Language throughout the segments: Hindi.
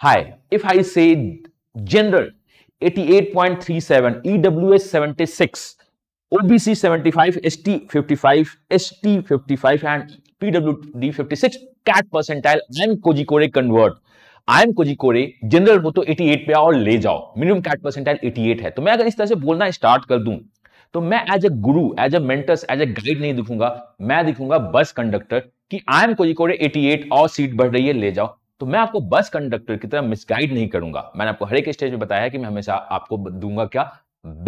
high. If I say general 88.37, EWS 76, OBC 75, ST 55, ST 55 and PWD 56 cat percentile I am Kojikore convert. I M Kozhikode general हो तो 88 पे aur ले जाओ मिनिमम कैट परसेंटाइल 88 है तो मैं अगर इस तरह से बोलना स्टार्ट कर दूं तो मैं as a guru as a mentors as a guide नहीं दिखूंगा मैं दिखूंगा बस कंडक्टर कि आई एम कोजिकोरे 88 और सीट बढ़ रही है ले जाओ तो मैं आपको बस कंडक्टर की तरह मिसगाइड नहीं करूंगा मैंने आपको हर एक स्टेज में बताया कि मैं हमेशा आपको दूंगा क्या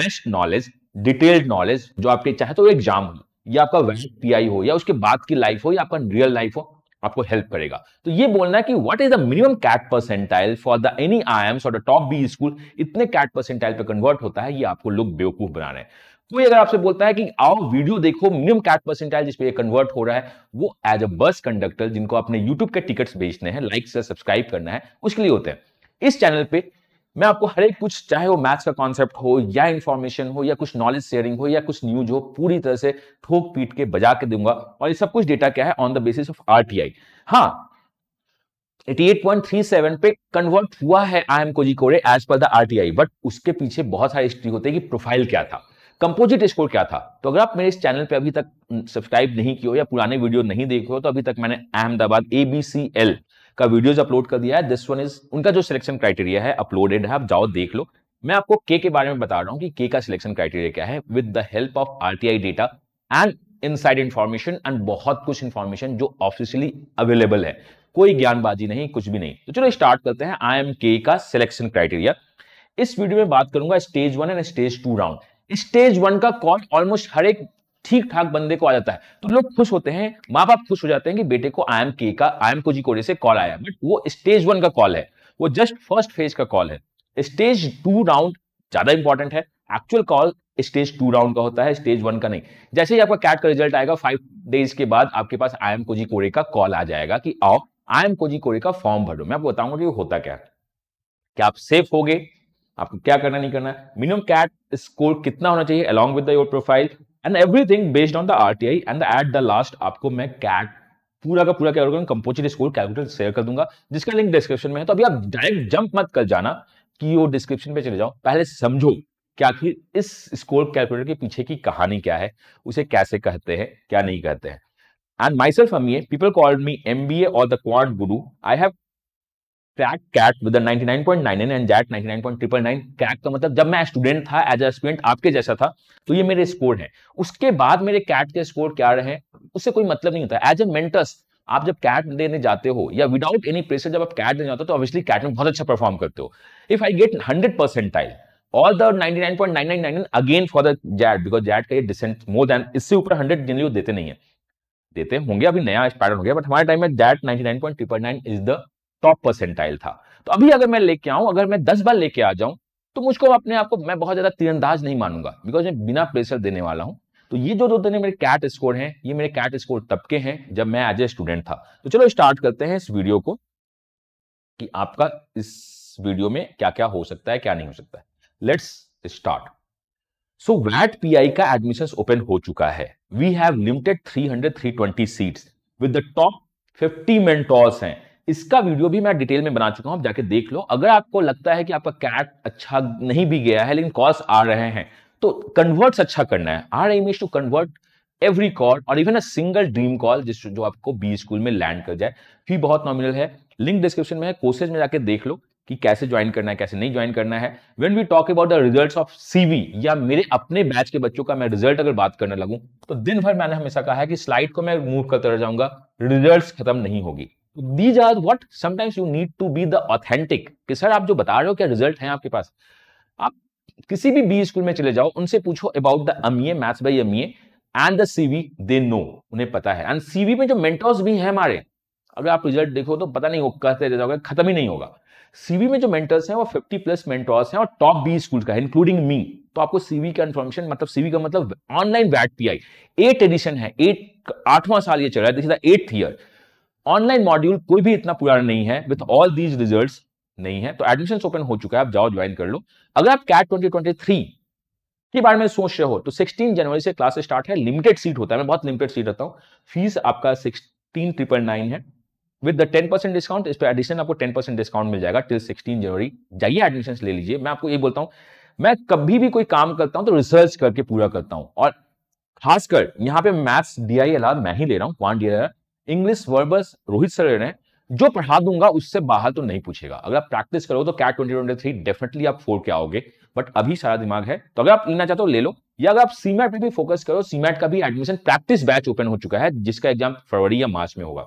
बेस्ट नॉलेज डिटेल्ड नॉलेज जो आपके चाहे तो एग्जाम हो या आपका वेस्ट पी हो या उसके बाद की लाइफ हो या आपका रियल लाइफ हो आपको हेल्प करेगा तो ये बोलना है कि what is the minimum CAT percentile for the any I Ms और द टॉप बी स्कूल इतने कैट परसेंटाइल पे कन्वर्ट होता है ये आपको लोग बेवकूफ बना रहे हैं कोई तो अगर आपसे बोलता है कि आओ वीडियो देखो मिनिमम कैट परसेंटाइल जिसपे कन्वर्ट हो रहा है वो एज अ बस कंडक्टर जिनको अपने यूट्यूब के टिकट्स बेचने हैं लाइक से सब्सक्राइब करना है उसके लिए होते हैं इस चैनल पे मैं आपको हर एक कुछ चाहे वो मैथ्स का कॉन्सेप्ट हो या इन्फॉर्मेशन हो या कुछ नॉलेज शेयरिंग हो या कुछ न्यूज हो पूरी तरह से ठोक पीट के बजा के दूंगा और ये सब कुछ डेटा क्या है on the basis of RTI हाँ 88.37 पे कन्वर्ट हुआ है I M Kozhikode as per the RTI but उसके पीछे बहुत सारी हिस्ट्री होती है कि प्रोफाइल क्या था कंपोजिट स्कोर क्या था तो अगर आप मेरे इस चैनल पे अभी तक सब्सक्राइब हम्म, नहीं किया हो या पुराने वीडियो नहीं देखे हो तो अभी तक मैंने Ahmedabad A B C L का वीडियोज अपलोड कर दिया है दिस वन इज उनका जो सिलेक्शन क्राइटेरिया है अपलोडेड है आप जाओ देख लो मैं आपको के के बारे में बता रहा हूँ कि के का सिलेक्शन क्राइटेरिया क्या है with the help of R T I data and inside information and बहुत कुछ इन्फॉर्मेशन जो ऑफिशियली अवेलेबल है कोई ज्ञानबाजी नहीं कुछ भी नहीं तो चलो स्टार्ट करते हैं आई एम के का सिलेक्शन क्राइटेरिया इस वीडियो में बात करूंगा stage one and stage two round stage one का कॉल ऑलमोस्ट हर एक ठीक ठाक बंदे को आ जाता है तो लोग खुश होते हैं माँ बाप खुश हो जाते हैं कि बेटे को आई एम के का आई एम को जी कोरे से कॉल आया बट वो स्टेज वन का कॉल है वो जस्ट फर्स्ट फेज का कॉल है स्टेज टू राउंड ज्यादा इंपॉर्टेंट है actual call stage two round का होता है स्टेज वन का नहीं जैसे ही आपका कैट का रिजल्ट आएगा फाइव डेज के बाद आपके पास आई एम कोजी कोरे का कॉल आ जाएगा कि आओ आई एम कोजी कोरे का फॉर्म भरो मैं आपको बताऊंगा कि होता क्या क्या आप सेफ हो गए आपको क्या करना नहीं करना मिनिमम कैट स्कोर कितना होना चाहिए along with your profile and everything based on the R T I and at the last आपको मैं कैट पूरा का पूरा क्या करूंगा कंपोजिट स्कोर कैलकुलेटर शेयर कर दूंगा जिसका लिंक डिस्क्रिप्शन में है तो अभी आप डायरेक्ट जंप मत कर जाना कि वो डिस्क्रिप्शन पे चले जाओ पहले समझो क्या कि इस स्कोर कैलकुलेटर के पीछे की कहानी क्या है उसे कैसे कहते हैं क्या नहीं कहते हैं And myself, Amie, people called me MBA or the Quant Guru. I have crack CAT with 99.99 and XAT 99.999 crack का मतलब जब मैं स्टूडेंट था एज स्टूडेंट आपके जैसा था तो ये मेरे स्कोर है उसके बाद मेरे कैट के स्कोर क्या रहे उससे कोई मतलब नहीं होता एज ए मेंटस आप जब कैट देने जाते हो या विदाउट एनी प्रेशर जब आप कैट देने जाते हो तो ऑब्वियसली कैट में बहुत अच्छा परफॉर्म करते हो if I get hundred percentile all the 99.9999 again for the XAT because XAT का ये डिसेंट मोर देन इससे ऊपर हंड्रेड जनरली देते नहीं है देते होंगे अभी नया पैटर्न हो गया बट हमारे टाइम में XAT 99.999 is the top percentile था तो अभी अगर मैं लेके आऊं अगर मैं दस बार लेके आ जाऊं तो मुझको अपने आप को मैं बहुत ज्यादा तीरंदाज नहीं मानूंगा बिकॉज मैं बिना प्रेशर देने वाला हूं तो ये जो दो दिन मेरे कैट स्कोर हैं ये मेरे कैट स्कोर तब के हैं जब मैं एज ए स्टूडेंट था तो चलो स्टार्ट करते हैं इस वीडियो को कि आपका इस वीडियो में क्या क्या हो सकता है क्या नहीं हो सकता है लेट्स स्टार्ट सो वैट पीआई का एडमिशन ओपन हो चुका है we have limited three 320 seats with the top 50 mentors हैं इसका वीडियो भी मैं डिटेल में बना चुका हूं आप जाके देख लो अगर आपको लगता है कि आपका कैट अच्छा नहीं भी गया है लेकिन कॉल्स आ रहे हैं तो कन्वर्ट्स अच्छा करना है our aim is to convert every call और even a single dream call जिस जो आपको बी स्कूल में लैंड कर जाए फी बहुत नॉमिनल है लिंक डिस्क्रिप्शन में है कोर्सेज में जाके देख लो कि कैसे ज्वाइन करना है कैसे नहीं ज्वाइन करना है when we talk about the result of CV या मेरे अपने बैच के बच्चों का मैं रिजल्ट अगर बात करने लगूं तो दिन भर मैंने हमेशा कहा है कि स्लाइड को मैं मूव करता रह जाऊंगा रिजल्ट खत्म नहीं होगी these are what sometimes you need to be the authentic कि सर आप जो बता रहे हो क्या रिजल्ट है आपके पास आप किसी भी बी स्कूल में चले जाओ उनसे पूछो about the MEA maths by MEA and the CV they know उन्हें पता है एंड सीवी में जो मेंटोर्स भी हैं हमारे अगर आप रिजल्ट देखो तो पता नहीं वो कहते रह जाओगे खत्म ही नहीं होगा सीवी में जो मेंटर्स हैं वो 50 प्लस मेंटर्स हैं और टॉप बी स्कूल का है इंक्लूडिंग मी तो आपको सीवी का इन्फॉर्मेशन मतलब सीवी का मतलब ऑनलाइन वैट पी आई एट एडिशन है एट आठवां साल ये चल रहा है this is the eighth year online module कोई भी इतना पुराना नहीं है विथ ऑल दीज रिजल्ट नहीं है तो एडमिशन ओपन हो चुका है आप जाओ ज्वाइन कर लो अगर आप कैट ट्वेंटी के बारे में सोच रहे हो तो 16 जनवरी से क्लास स्टार्ट है लिमिटेड सीट होता है मैं बहुत लिमिटेड सीट रहता हूँ फीस आपका सिक्सटीन ट्रिपल नाइन है with the ten percent discount इस पर एडिशन आपको टेन परसेंट डिस्काउंट मिल जाएगा टिल सिक्सटीन जनवरी जाइए एडमिशन ले लीजिए मैं आपको ये बोलता हूँ मैं कभी भी कोई काम करता हूँ तो रिसर्च करके पूरा करता हूँ और खासकर यहाँ पे मैथ्स डी आई मैं ही ले रहा हूँ one D I English verbs Rohit sir ने जो पढ़ा दूंगा उससे बाहर तो नहीं पूछेगा अगर आप प्रैक्टिस करो तो CAT twenty twenty three definitely आप फोर के आओगे बट अभी सारा दिमाग है तो अगर आप लेना चाहते हो तो ले लो या अगर आप सीमेट पे भी फोकस करो सीमेट का भी एडमिशन प्रैक्टिस बैच ओपन हो चुका है जिसका एग्जाम फरवरी या मार्च में होगा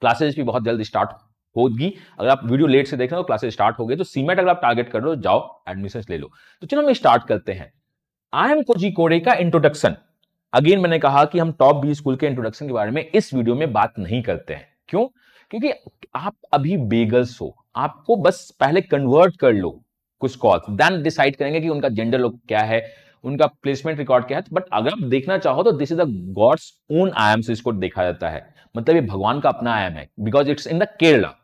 क्लासेज भी बहुत जल्द स्टार्ट होगी अगर आप वीडियो लेट से देख रहे हो क्लासेज स्टार्ट हो गए तो सीमेट अगर आप टारगेट कर लो जाओ एडमिशन ले लो तो चलो हम स्टार्ट करते हैं आई एम कोजी कोडे का इंट्रोडक्शन अगेन मैंने कहा कि हम टॉप बी स्कूल के इंट्रोडक्शन के बारे में इस वीडियो में बात नहीं करते हैं क्यों क्योंकि आप अभी बेगल्स हो आपको बस पहले कन्वर्ट कर लो कुछ कॉल देन डिसाइड करेंगे कि उनका जेंडर लोग क्या है उनका प्लेसमेंट रिकॉर्ड क्या है बट अगर आप देखना चाहो तो this is the God's own आयाम से इसको देखा जाता है मतलब ये भगवान का अपना आयाम है because it's in the Kerala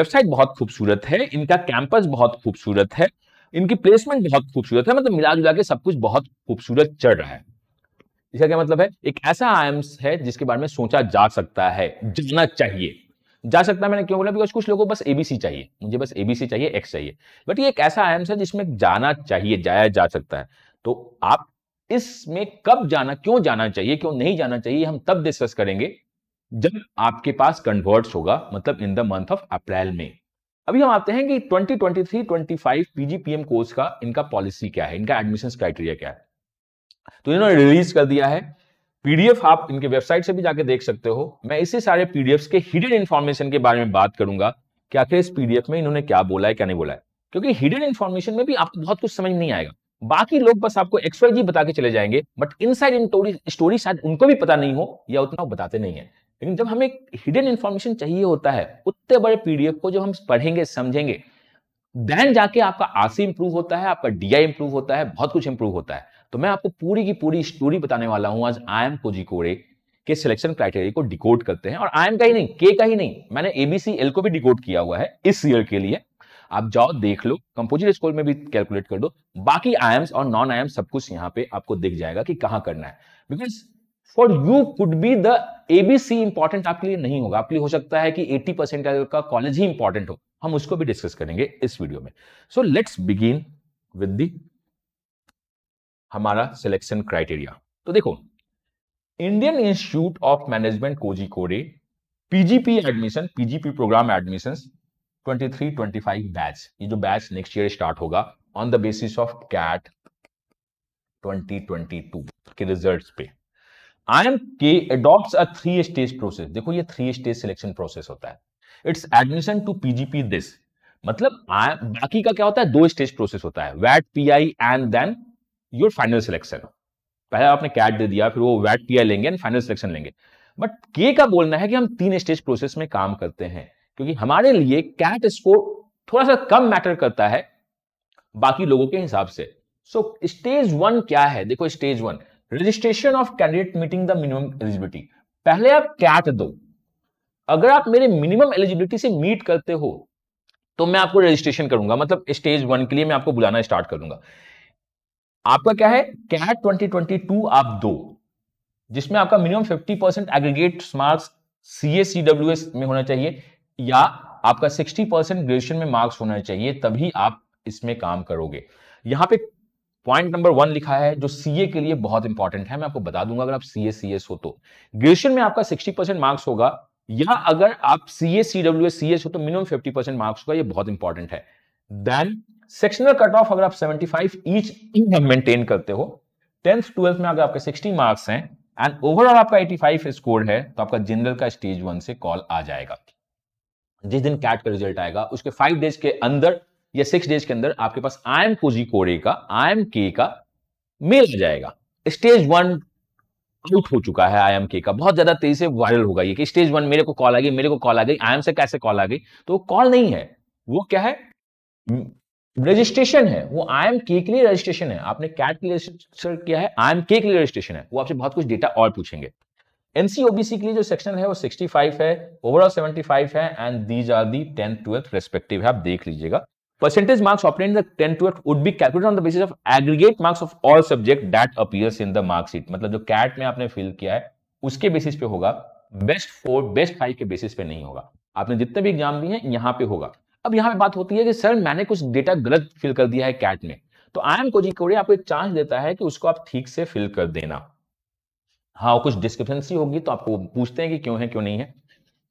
website बहुत खूबसूरत है इनका कैंपस बहुत खूबसूरत है इनकी प्लेसमेंट बहुत खूबसूरत है मतलब मिला जुला के सब कुछ बहुत खूबसूरत चढ़ रहा है इसका क्या मतलब है एक ऐसा आयम्स है जिसके बारे में सोचा जा सकता है जाना चाहिए जा सकता है मैंने क्यों बोला बिकॉज कुछ लोगों को बस एबीसी चाहिए मुझे बस एबीसी चाहिए एक्स चाहिए बट ये एक ऐसा आयम्स है जिसमें जाना चाहिए जाया जा सकता है तो आप इसमें कब जाना क्यों जाना चाहिए क्यों नहीं जाना चाहिए हम तब डिस्कस करेंगे जब आपके पास कन्वर्ट्स होगा मतलब in the month of April में अभी हम आते हैं कि 2023-25 पीजीपीएम कोर्स का इनका पॉलिसी क्या है इनका एडमिशन क्राइटेरिया क्या है तो इन्होंने रिलीज कर दिया है पीडीएफ आप इनके वेबसाइट से भी जाके देख सकते हो मैं इसी सारे पीडीएफ के हिडन इन्फॉर्मेशन के बारे में बात करूंगा कि आखिर इस पीडीएफ में इन्होंने क्या बोला है क्या नहीं बोला है क्योंकि हिडन इन्फॉर्मेशन में भी आपको बहुत कुछ समझ नहीं आएगा बाकी लोग बस आपको एक्सवाई जी बता के चले जाएंगे but inside in story शायद उनको भी पता नहीं हो या उतना बताते नहीं है लेकिन जब हमें हिडन इन्फॉर्मेशन चाहिए होता है उतने बड़े पीडीएफ को जब हम पढ़ेंगे समझेंगे देन जाके आपका आसी इंप्रूव होता है आपका डीआई इंप्रूव होता है बहुत कुछ इंप्रूव होता है तो मैं आपको पूरी की पूरी स्टोरी बताने वाला हूं आज आई एम कोजिकोड़े के सिलेक्शन क्राइटेरिया को डिकोड करते हैं और आई एम का ही नहीं के का ही नहीं मैंने एबीसी एल को भी डिकोड किया हुआ है इस ईयर के लिए आप जाओ देख लो कंपोजिट स्कोर में भी कैलकुलेट कर दो बाकी आयम्स और नॉन आयम्स सब कुछ यहाँ पे आपको दिख जाएगा कि कहां करना है because for you could be the ABC important आपके लिए नहीं होगा आपके लिए हो सकता है कि 80 परसेंट का कॉलेज ही इंपॉर्टेंट हो हम उसको भी डिस्कस करेंगे इस वीडियो में so let's begin with the हमारा सिलेक्शन क्राइटेरिया तो देखो Indian Institute of Management Kozhikode PGP admission PGP program admission 23-25 batch ये जो बैच नेक्स्ट ईयर स्टार्ट होगा on the basis of CAT 2022 के रिजल्ट्स पे I M K adopt a three stage process देखो ये थ्री स्टेज सिलेक्शन प्रोसेस होता है it's admission to PGP this मतलब बाकी का क्या होता है दो स्टेज प्रोसेस होता है वैट PI and then your final selection पहले आपने कैट दे दिया फिर वो वैट पी लेंगे एंड फाइनल सिलेक्शन लेंगे बट के का बोलना है कि हम तीन स्टेज प्रोसेस में काम करते हैं क्योंकि हमारे लिए कैट स्कोर थोड़ा सा कम मैटर करता है बाकी लोगों के हिसाब से सो स्टेज वन क्या है देखो stage one registration of candidate meeting the minimum eligibility पहले आप कैट दो अगर आप मेरे मिनिमम एलिजिबिलिटी से मीट करते हो तो मैं आपको रजिस्ट्रेशन करूंगा मतलब स्टेज वन के लिए मैं आपको बुलाना स्टार्ट करूंगा आपका क्या है कैट 2022 आप दो जिसमें आपका minimum 50 percent aggregate marks C S में होना चाहिए या आपका 60 परसेंट ग्रेजुएशन में मार्क्स होना चाहिए तभी आप इसमें काम करोगे यहां पे पॉइंट नंबर वन लिखा है जो सीए के लिए बहुत इंपॉर्टेंट है मैं आपको बता दूंगा अगर आप सीए सीएस हो तो ग्रेजुएशन में आपका 60 परसेंट मार्क्स होगा या अगर आप सीए सीडब्ल्यू एस सीएस हो तो मिनिमम 50 परसेंट मार्क्स होगा ये बहुत इंपॉर्टेंट है देन सेक्शनल कट ऑफ अगर आप 75 ईच इन मेंटेन करते हो टेंथ ट्वेल्थ में अगर आपके 60 मार्क्स हैं एंड ओवरऑल आपका 85 स्कोर है तो आपका जनरल का स्टेज वन से कॉल आ जाएगा जिस दिन कैट का रिजल्ट आएगा उसके फाइव डेज के अंदर या सिक्स डेज के अंदर आपके पास आई एम कोजी कोरे का आई एम के का मेल आ जाएगा स्टेज वन आउट हो चुका है आई एम के का बहुत ज्यादा तेजी से वायरल होगा ये कि स्टेज वन मेरे को कॉल आ गई मेरे को कॉल आ गई आई एम से कैसे कॉल आ गई तो कॉल नहीं है वो क्या है रजिस्ट्रेशन है वो आई एम के लिए रजिस्ट्रेशन है आपने कैट के लिए रजिस्टर किया है आई एम के लिए रजिस्ट्रेशन है वो आपसे बहुत कुछ डेटा और पूछेंगे एनसीओबीसी के लिए जो सेक्शन है वो 65 है ओवरऑल 75 है and these are the 10th twelfth respective है आप देख लीजिएगा percentage marks obtained in the 10 12 would be calculated on the basis of aggregate marks of all subject that appears in the मतलब जो कैट में आपने फिल किया है उसके बेसिस पे होगा बेस्ट फोर बेस्ट फाइव के बेसिस पे नहीं होगा आपने जितने भी एग्जाम दिए हैं यहाँ पे होगा अब यहां पे बात होती है कि सर मैंने कुछ डेटा गलत फिल कर दिया है कैट में तो आई एम कोजी कोरिया आपको एक चांस देता है कि उसको आप ठीक से फिल कर देना हाँ कुछ डिस्क्रिपेंसी होगी तो आपको पूछते हैं कि क्यों है क्यों नहीं है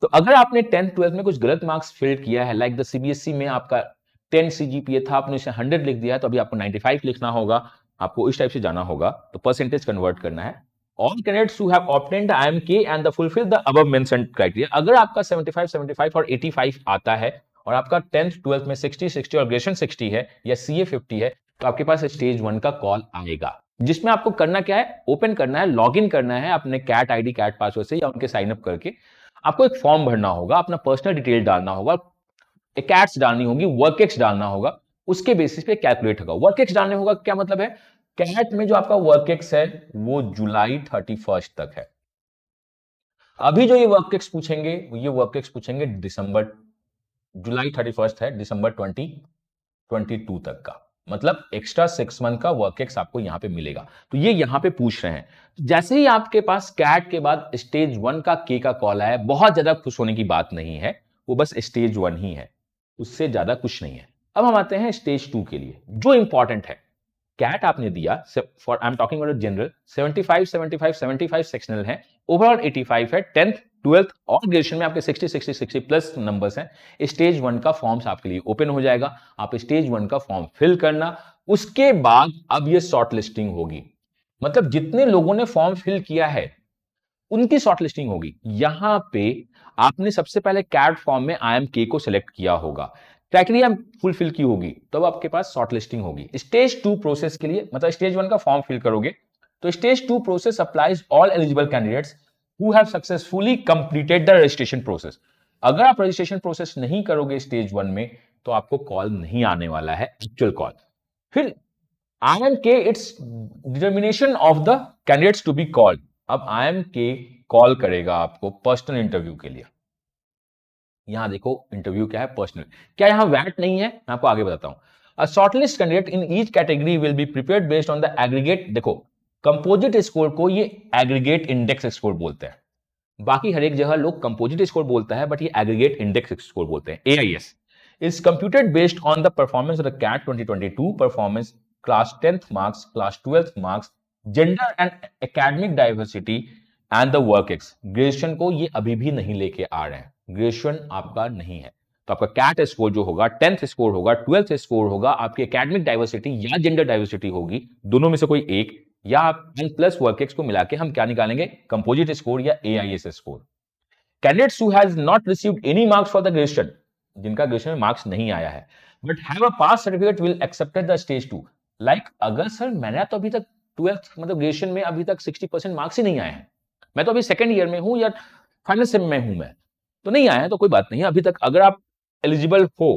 तो अगर आपने टेंथ ट्वेल्थ में कुछ गलत मार्क्स फिल किया है लाइक द सीबीएसई में आपका टेन सीजीपीए था आपने उसे हंड्रेड लिख दिया है तो अभी आपको नाइन्टी फाइव लिखना होगा आपको इस टाइप से जाना होगा तो परसेंटेज कन्वर्ट करना है all candidates who have obtained IMK and the fulfil the above mentioned criteria अगर आपका 75 75 और 85 आता है और आपका टेंथ ट्वेल्थ में सिक्सटी सिक्सटी और ग्रेजुएशन सिक्सटी है या सी ए फिफ्टी है तो आपके पास स्टेज वन का कॉल आएगा जिसमें आपको करना क्या है ओपन करना है लॉग इन करना है अपने कैट आईडी कैट पासवर्ड से या उनके साइन अप करके आपको एक फॉर्म भरना होगा अपना पर्सनल डिटेल डालना होगा कैट्स डालनी होगी वर्क एक्स डालना होगा उसके बेसिस पे कैलकुलेट होगा वर्क एक्स डालने होगा क्या मतलब है कैट में जो आपका वर्क एक्स है वो जुलाई थर्टी फर्स्ट तक है अभी जो ये वर्क एक्स पूछेंगे ये वर्क एक्स पूछेंगे दिसंबर जुलाई थर्टी फर्स्ट है दिसंबर ट्वेंटी ट्वेंटी टू तक का मतलब एक्स्ट्रा सिक्स मंथ का वर्क एक्स आपको यहां पे मिलेगा तो ये यहां पे पूछ रहे हैं तो जैसे ही आपके पास कैट के बाद स्टेज वन का के का कॉल आया बहुत ज्यादा खुश होने की बात नहीं है वो बस स्टेज वन ही है उससे ज्यादा कुछ नहीं है अब हम आते हैं स्टेज टू के लिए जो इंपॉर्टेंट है कैट आपने दिया for I am talking general seventy seventy five five seventy five sectional है ओवरऑल एटी फाइव है टेंथ ट्वेल्थ और ग्रेजुएशन में आपके 60 60 60 प्लस नंबर्स हैं स्टेज वन का फॉर्म्स आपके लिए ओपन हो जाएगा आप स्टेज वन का फॉर्म फिल करना उसके बाद अब ये शॉर्ट लिस्टिंग होगी मतलब जितने लोगों ने फॉर्म फिल किया है उनकी शॉर्ट लिस्टिंग होगी यहां पे आपने सबसे पहले कैट फॉर्म में आई एम के को सिलेक्ट किया होगा क्राइटेरिया फुलफिल की होगी तब तो आपके पास शॉर्ट लिस्टिंग होगी स्टेज टू प्रोसेस के लिए मतलब स्टेज वन का फॉर्म फिल करोगे तो stage two process applies all eligible candidates who have successfully completed the registration process. अगर आप रजिस्ट्रेशन प्रोसेस नहीं करोगे स्टेज वन में तो आपको कॉल नहीं आने वाला है एक्चुअल कॉल फिर I M K it's determination of the candidates to be called अब आई एम के कॉल करेगा आपको पर्सनल इंटरव्यू के लिए यहां देखो इंटरव्यू क्या है पर्सनल क्या यहां वैट नहीं है मैं आपको आगे बताता हूं shortlist candidate in each category will be prepare based on the aggregate देखो कंपोजिट स्कोर को ये एग्रीगेट इंडेक्स स्कोर बोलते हैं बाकी हर एक जगह लोग कंपोजिट स्कोर बोलता है बट ये एग्रीगेट इंडेक्स स्कोर बोलते हैं A I S is computed based on the performance of the CAT twenty twenty two performance class tenth marks class twelfth marks gender and academic diversity and the work ex graduation को ये अभी भी नहीं लेके आ रहे हैं ग्रेजुएशन आपका नहीं है तो आपका कैट स्कोर जो होगा टेंथ स्कोर होगा ट्वेल्थ स्कोर होगा आपकी एकेडमिक डाइवर्सिटी या जेंडर डाइवर्सिटी होगी दोनों में से कोई एक या एन प्लस वर्क एक्स को मिला के हम क्या निकालेंगे कंपोजिट स्कोर या A I S score candidates who has not received any marks for the graduation जिनका ग्रेजुएशन में मार्क्स नहीं आया है but have a pass certificate will accepted the stage two like अगर सर मैंने तो अभी तक ट्वेल्थ मतलब ग्रेजुएशन में अभी तक सिक्सटी परसेंट मार्क्स ही नहीं आए हैं मैं तो अभी सेकेंड ईयर में हूँ या फाइनल सेम में हूं मैं तो नहीं आया है तो कोई बात नहीं अभी तक अगर आप एलिजिबल हो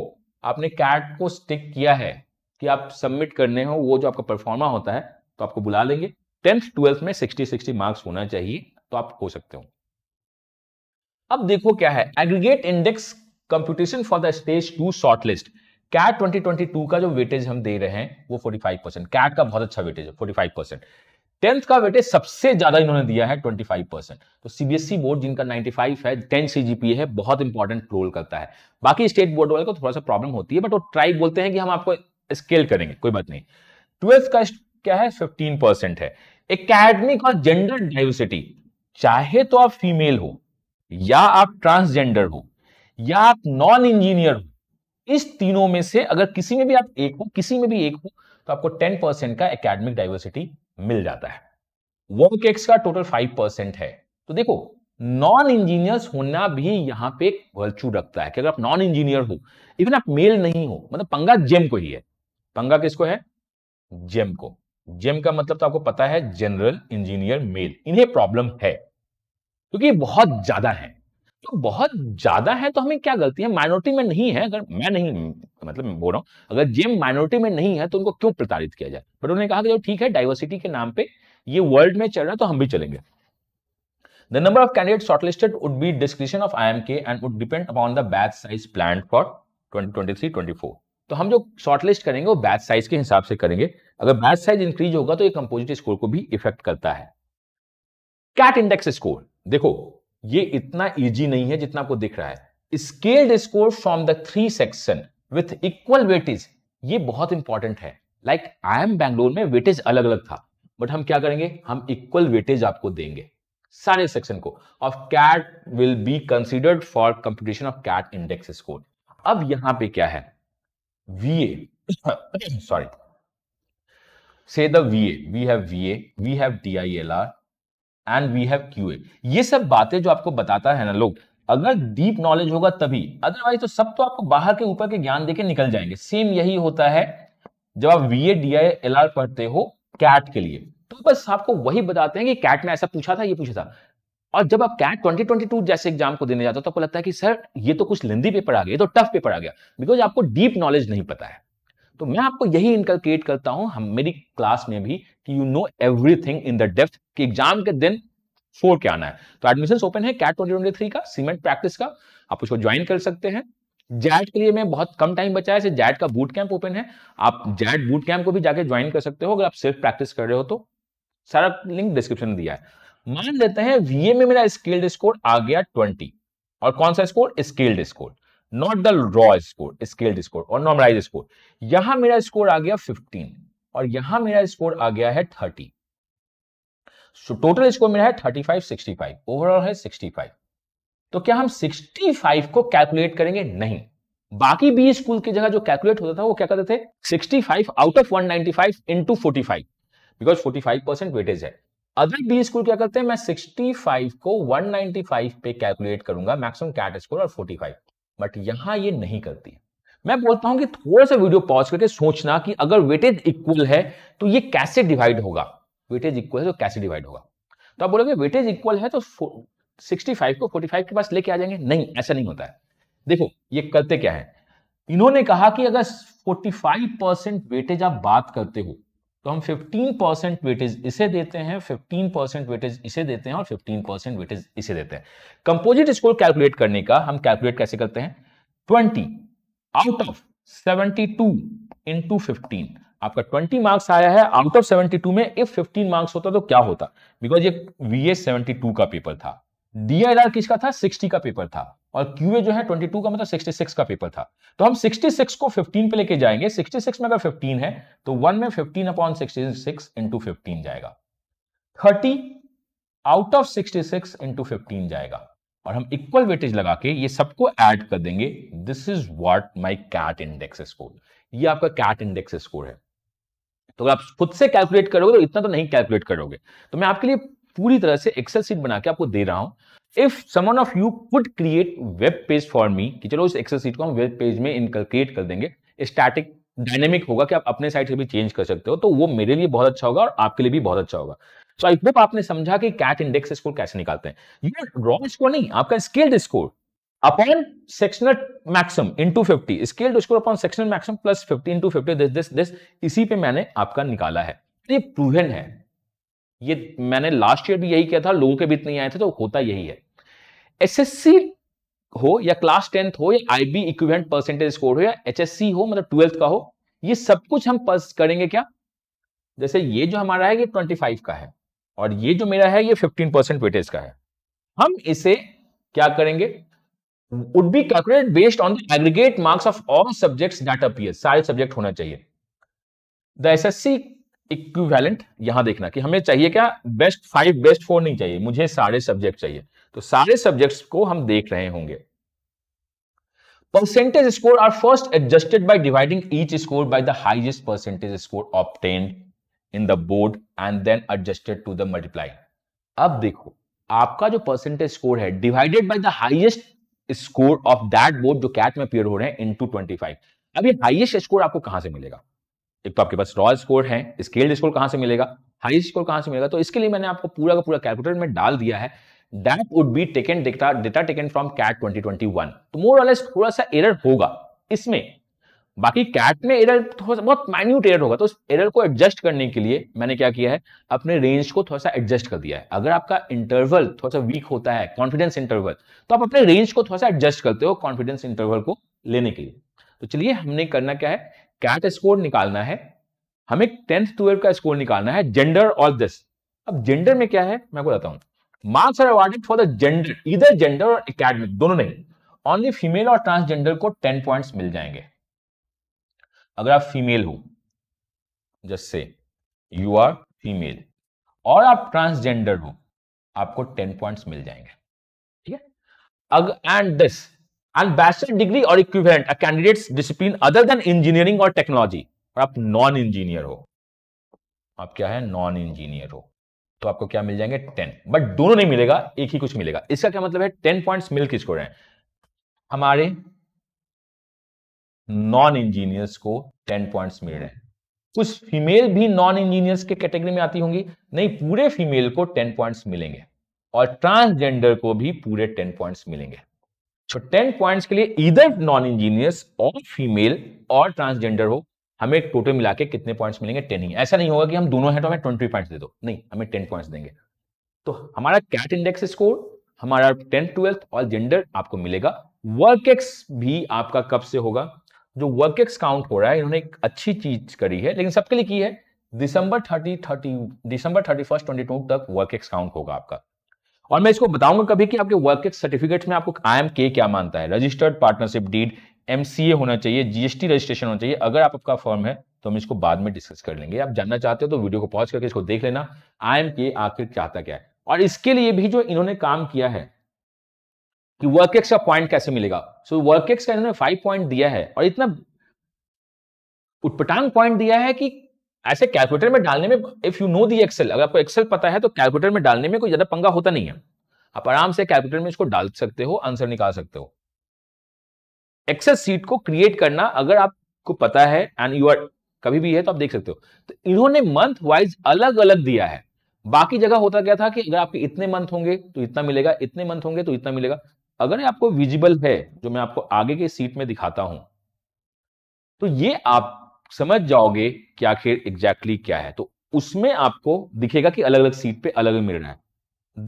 आपने कैट को स्टिक किया है कि आप सबमिट करने हो वो जो आपका परफॉर्मा होता है तो आपको बुला लेंगे टेंथ ट्वेल्थ में सिक्सटी सिक्सटी मार्क्स होना चाहिए तो आप हो सकते हो अब देखो क्या है aggregate index competition for the stage two shortlist CAT twenty twenty two का जो वेटेज हम दे रहे हैं वो फोर्टी फाइव परसेंट कैट का बहुत अच्छा वेटेज है फोर्टी फाइव परसेंट टेंथ का वेटेज सबसे ज्यादा इन्होंने दिया है ट्वेंटी फाइव परसेंट तो सीबीएसई बोर्ड e जिनका फाइव है 10 सीजीपीए है बहुत इंपॉर्टेंट रोल करता है बाकी स्टेट बोर्ड वाले को थोड़ा सा प्रॉब्लम होती है बट वो ट्राई बोलते हैं कि हम आपको स्केल करेंगे कोई बात नहीं ट्वेल्थ का क्या है फिफ्टीन परसेंट है एकेडमिक और जेंडर डाइवर्सिटी चाहे तो आप फीमेल हो या आप ट्रांसजेंडर हो या आप नॉन इंजीनियर हो इस तीनों में से अगर किसी में भी आप एक हो किसी में भी एक हो तो आपको टेन परसेंट का एकेडमिक डाइवर्सिटी मिल जाता है वर्क एक्स का टोटल फाइव परसेंट है तो देखो नॉन इंजीनियर्स होना भी यहां पे एक वर्चू रखता है कि अगर आप नॉन इंजीनियर हो इवन आप मेल नहीं हो मतलब पंगा जेम को ही है पंगा किसको है जेम को जेम का मतलब तो आपको पता है जनरल इंजीनियर मेल इन्हें प्रॉब्लम है क्योंकि बहुत ज्यादा है तो बहुत ज्यादा है तो हमें क्या गलती है माइनॉरिटी में नहीं है अगर मैं नहीं मतलब मैं बोल रहा हूं अगर जेम माइनॉरिटी में नहीं है तो उनको क्यों प्रताड़ित किया जाए बट उन्होंने कहा कि जो ठीक है डाइवर्सिटी के नाम पे ये वर्ल्ड में चल रहा है तो हम भी चलेंगे the number of candidate shortlisted would be description of I M K and would depend upon the batch size plan for twenty twenty three twenty four तो हम जो शॉर्टलिस्ट करेंगे वो बैच साइज के हिसाब से करेंगे अगर बैच साइज इंक्रीज होगा तो ये कंपोजिट स्कोर को भी इफेक्ट करता है कैट इंडेक्स स्कोर देखो ये इतना इजी नहीं है जितना आपको दिख रहा है scaled score from the three section with equal weightage ये बहुत इंपॉर्टेंट है लाइक आई एम बैंगलोर में वेटेज अलग अलग था बट हम क्या करेंगे हम इक्वल वेटेज आपको देंगे सारे सेक्शन को of CAT will be considered for competition of CAT index score अब यहां पे क्या है VA, sorry, say the VA, we have VA, we have DILR, and we have QA ये सब बातें जो आपको बताता है ना लोग अगर डीप नॉलेज होगा तभी अदरवाइज तो सब तो आपको बाहर के ऊपर के ज्ञान देके निकल जाएंगे सेम यही होता है जब आप V A D I L R पढ़ते हो कैट के लिए तो बस आपको वही बताते हैं कि कैट में ऐसा पूछा था ये पूछा था और जब आप कैट 2022 जैसे एग्जाम को देने जाते हो तो आपको लगता है कि सर ये तो कुछ लेंदी पेपर तो आ गया ये तो टफ पेपर आ गया बिकॉज आपको डीप नॉलेज नहीं पता है तो मैं आपको यही इनकलकेट करता हूं हम मेरी क्लास में भी कि you know everything in the depth कि एग्जाम के दिन फोर क्या आना है तो एडमिशन ओपन है कैट ट्वेंटी का सीमेंट प्रैक्टिस का आप उसको ज्वाइन कर सकते हैं जैट के लिए मैं बहुत कम टाइम बचा है जैट का बूट कैंप ओपन है आप जैट बूट कैंप को भी जाके ज्वाइन कर सकते हो अगर आप सिर्फ प्रैक्टिस कर रहे हो तो सारा लिंक डिस्क्रिप्शन दिया है मान लेते हैं वीए में मेरा स्केल्ड स्कोर आ गया ट्वेंटी और कौन सा score scaled score not the raw score scaled score और नॉर्मलाइज स्कोर यहां मेरा स्कोर आ गया फिफ्टीन और यहां मेरा स्कोर आ गया है थर्टी सो टोटल स्कोर मेरा है thirty five sixty five overall है सिक्सटी फाइव तो क्या हम सिक्सटी फाइव को कैलकुलेट करेंगे नहीं बाकी बी स्कूल की जगह जो कैलकुलेट होता था वो क्या करते थे sixty five out of one ninety five into forty five because forty five percent weightage है अगले बी स्कूल क्या करते हैं मैं 65 को 195 पे कैलकुलेट करूंगा मैक्सिमम कैट स्कोर और 45 बट यहां ये नहीं करती है मैं बोलता हूं कि थोड़ा सा वीडियो पॉज करके सोचना कि अगर वेटेज इक्वल है तो ये कैसे डिवाइड होगा वेटेज इक्वल है तो कैसे डिवाइड होगा तो आप बोलोगे वेटेज इक्वल है तो 65 को 45 के पास लेके आ जाएंगे नहीं ऐसा नहीं होता है देखो ये करते क्या है इन्होंने कहा कि अगर 45 परसेंट वेटेज आप बात करते हो तो हम 15 परसेंट वेटेज इसे देते हैं 15 परसेंट वेटेज इसे देते हैं और 15 परसेंट वेटेज इसे देते हैं कंपोजिट स्कोर कैलकुलेट करने का हम कैलकुलेट कैसे करते हैं 20 आउट ऑफ 72 टू इंटू आपका 20 मार्क्स आया है आउट ऑफ 72 में इफ 15 मार्क्स होता तो क्या होता बिकॉज ये वी एस का पेपर था डीआईआर किसका था 60 का पेपर था और क्यूए जो है 22 का मतलब 66 का पेपर था तो हम 66 को 15 पे लेके जाएंगे 66 में अगर 15 है तो 1 में 15 अपॉन 66 इंटू फिफ्टीन जाएगा 30 आउट ऑफ 66 इंटू फिफ्टीन जाएगा और हम इक्वल वेटेज लगा के ये सबको ऐड कर देंगे this is what my CAT index score ये आपका कैट इंडेक्स स्कोर है तो अगर आप खुद से कैलकुलेट करोगे तो इतना तो नहीं कैलकुलेट करोगे तो मैं आपके लिए पूरी तरह से एक्सेल सीट बना के आपको दे रहा हूं if someone of you could create web page for me कि चलो इस एक्सेल सीट को हम वेब पेज में इनकल क्रिएट कर देंगे स्टैटिक डायनेमिक होगा कि आप अपने साइड से भी चेंज कर सकते हो तो वो मेरे लिए बहुत अच्छा होगा और आपके लिए भी बहुत अच्छा होगा सो आई होप आपने समझा कि कैट इंडेक्स स्कोर कैसे निकालते हैं ये रॉ स्कोर नहीं आपका scaled score upon sectional maximum into 50 scaled score upon sectional maximum plus 50 into 50 this this this इसी पे मैंने आपका निकाला है ये प्रूवन है ये मैंने लास्ट ईयर भी यही किया था लोगों के भी इतने आए थे तो होता यही है एसएससी हो या क्लास टेंथ हो या I B equivalent percentage score हो या एचएससी हो मतलब ट्वेल्थ का हो ये सब कुछ हम पर्स करेंगे क्या जैसे ये जो हमारा है ये 25 का है और ये जो मेरा है ये 15 परसेंट वेटेज का है हम इसे क्या करेंगे would be calculate based on the aggregate marks of all subjects that appear सारे सब्जेक्ट होना चाहिए द एसएससी इक्विवेलेंट यहां देखना कि हमें चाहिए क्या बेस्ट फाइव बेस्ट फोर नहीं चाहिए मुझे सारे सब्जेक्ट चाहिए तो सारे सब्जेक्ट्स को हम देख रहे होंगे percentage score are first adjusted by dividing each score by the highest percentage score obtained in the board and then adjusted to the multiply अब देखो आपका जो परसेंटेज स्कोर है divided by the highest score of that board जो कैट में अपियर हो रहे हैं इनटू 25 अब ये हाईएस्ट स्कोर आपको कहां से मिलेगा एक तो आपके पास रॉ स्कोर है स्केल्ड स्कोर कहां से मिलेगा हाई स्कोर कहां से मिलेगा तो इसके लिए मैंने आपको पूरा का पूरा कैलकुलेटर में डाल दिया है that would be taken data data taken from CAT 2021 तो मोर ऑलेस थोड़ा सा एरर होगा इसमें बाकी कैट में एरर थोड़ा सा बहुत माइन्यूट एरर होगा तो उस एरर को एडजस्ट करने के लिए मैंने क्या किया है अपने रेंज को थोड़ा सा एडजस्ट कर दिया है अगर आपका इंटरवल थोड़ा सा वीक होता है कॉन्फिडेंस इंटरवल तो आप अपने रेंज को थोड़ा सा एडजस्ट करते हो कॉन्फिडेंस इंटरवल को लेने के लिए तो चलिए हमने करना क्या है कैट स्कोर निकालना है हमें टेंथ ट्वेल्थ का स्कोर निकालना है जेंडर और दिस अब जेंडर में क्या है मैं आपको बताता marks are awarded for the gender इधर जेंडर और अकेडमिक दोनों नहीं ओनली फीमेल और ट्रांसजेंडर को टेन पॉइंट मिल जाएंगे अगर आप फीमेल हो जैसे यू आर फीमेल और आप ट्रांसजेंडर हो आपको टेन पॉइंट्स मिल जाएंगे ठीक है अगर and this and bachelor degree और equivalent a candidate discipline other than engineering और टेक्नोलॉजी और आप नॉन इंजीनियर हो आप क्या है नॉन इंजीनियर हो तो आपको क्या मिल जाएंगे टेन बट दोनों नहीं मिलेगा एक ही कुछ मिलेगा इसका क्या मतलब है टेन पॉइंट्स मिल किसको रहे हैं हमारे नॉन इंजीनियर्स को टेन पॉइंट्स मिल रहे हैं कुछ फीमेल भी नॉन इंजीनियर्स के कैटेगरी में आती होंगी नहीं पूरे फीमेल को टेन पॉइंट्स मिलेंगे और ट्रांसजेंडर को भी पूरे टेन पॉइंट्स मिलेंगे सो टेन पॉइंट्स के लिए इधर नॉन इंजीनियर्स और फीमेल और ट्रांसजेंडर हो हमें टोटल मिला के कितने पॉइंट्स मिलेंगे टेन ही ऐसा नहीं होगा कि हम दोनों हैं तो हमें ट्वेंटी पॉइंट्स दे दो नहीं हमें टेन पॉइंट्स देंगे तो हमारा कैट इंडेक्स स्कोर हमारा टेंथ ट्वेल्थ और जेंडर आपको मिलेगा वर्क एक्स भी आपका कब से होगा जो वर्क एक्स काउंट हो रहा है इन्होंने एक अच्छी चीज करी है लेकिन सबके लिए की है December thirty thirty December thirty first twenty तक वर्क एक्स काउंट होगा आपका और मैं इसको बताऊंगा कभी कि आपके वर्क सर्टिफिकेट में आपको आई एम के क्या मानता है रजिस्टर्ड पार्टनरशिप डीड एमसीए होना चाहिए जीएसटी रजिस्ट्रेशन होना चाहिए अगर आप आपका फॉर्म है तो हम इसको बाद में डिस्कस कर लेंगे आप जानना चाहते हो तो वीडियो को पॉज करके इसको देख लेना आई एम के आखिर चाहता क्या है और इसके लिए भी जो इन्होंने काम किया है कि वर्क एक्स का पॉइंट कैसे मिलेगा सो so, एक्स का इन्होंने फाइव पॉइंट दिया है और इतना उटपटांग पॉइंट दिया है कि ऐसे कैलकुलेटर में डालने में if you know the Excel अगर आपको एक्सेल पता है तो कैलकुलेटर में डालने में कोई ज्यादा पंगा होता नहीं है आप आराम से कैलकुलेटर में इसको डाल सकते हो आंसर निकाल सकते हो एक्सेल सीट को क्रिएट करना अगर आपको पता है एंड यू आर कभी भी है तो आप देख सकते हो तो इन्होंने मंथ वाइज अलग अलग दिया है बाकी जगह होता क्या था कि अगर आपके इतने मंथ होंगे तो इतना मिलेगा इतने मंथ होंगे तो इतना मिलेगा अगर आपको विजिबल है जो मैं आपको आगे के सीट में दिखाता हूं तो ये आप समझ जाओगे कि आखिर एग्जैक्टली क्या है तो उसमें आपको दिखेगा कि अलग अलग सीट पे अलग अलग मिल रहा है